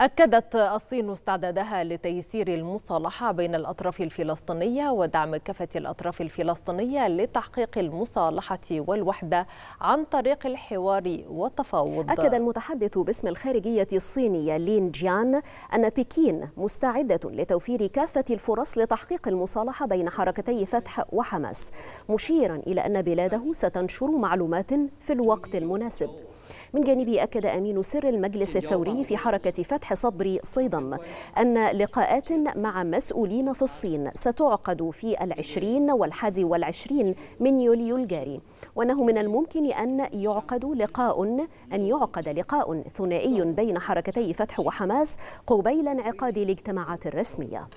أكدت الصين استعدادها لتيسير المصالحة بين الأطراف الفلسطينية ودعم كافة الأطراف الفلسطينية لتحقيق المصالحة والوحدة عن طريق الحوار والتفاوض أكد المتحدث باسم الخارجية الصينية لين جيان أن بكين مستعدة لتوفير كافة الفرص لتحقيق المصالحة بين حركتي فتح وحماس مشيرا إلى أن بلاده ستنشر معلومات في الوقت المناسب من جانبه أكد أمين سر المجلس الثوري في حركة فتح صبري صيدا أن لقاءات مع مسؤولين في الصين ستعقد في العشرين والحادي والعشرين من يوليو الجاري وأنه من الممكن أن يعقد لقاء أن يعقد لقاء ثنائي بين حركتي فتح وحماس قبيل انعقاد الاجتماعات الرسمية.